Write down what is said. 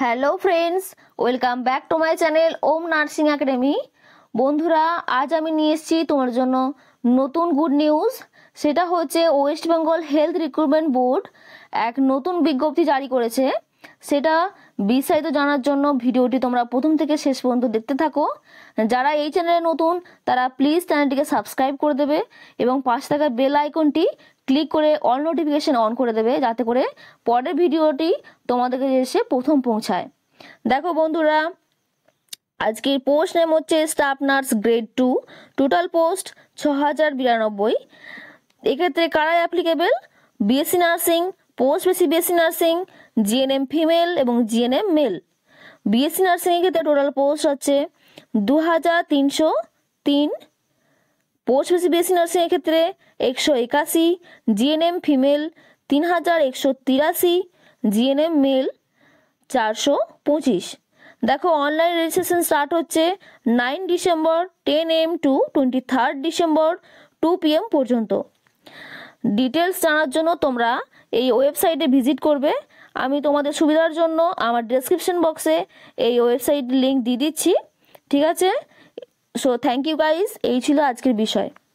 hello friends welcome back to my channel Om nursing academy বন্ধুরা আজ আমি নিয়ে এসেছি তোমার জন্য নতুন গুড নিউজ সেটা হচ্ছে west Bengal health recruitment board এক নতুন বিজ্ঞপ্তি জারি করেছে সেটা বিস্তারিত জানার জন্য ভিডিওটি তোমরা প্রথম থেকে শেষ পর্যন্ত দেখতে থাকো যারা এই চ্যানেলে নতুন তারা প্লিজ চ্যানেলটিকে সাবস্ক্রাইব করে দেবে এবং পাশে থাকা বেল আইকনটি ক্লিক করে অল নোটিফিকেশান অন করে দেবে যাতে করে পরের ভিডিওটি তোমাদেরকে এসে প্রথম পৌঁছায় দেখো বন্ধুরা আজকের পোস্ট নেম হচ্ছে staff nurse grade two total post ছ হাজার বিরানব্বই এক্ষেত্রে কারা অ্যাপ্লিকেবেল বিএসসি নার্সিং পোস্ট বেশি বিএসসি নার্সিং জিএনএম ফিমেল এবং জিএনএম মেল বিএসসি নার্সিংয়ের ক্ষেত্রে টোটাল পোস্ট আছে দু হাজার তিনশো তিন পোস্ট বেশি বিএসসি নার্সিংয়ের ক্ষেত্রে একশো একাশি জিএনএম ফিমেল তিন হাজার একশো তিরাশি জিএনএম মেল চারশো পঁচিশ দেখো অনলাইন রেজিস্ট্রেশন স্টার্ট হচ্ছে nine December ten AM to twenty third December two PM পর্যন্ত ডিটেলস জানার জন্য তোমরা এই ওয়েবসাইটে ভিজিট করবে আমি তোমাদের সুবিধার জন্য আমার ডেসক্রিপশন বক্সে এই ওয়েবসাইট লিঙ্ক দিয়ে দিচ্ছি ঠিক আছে সো থ্যাংক ইউ গাইস এই ছিল আজকের বিষয়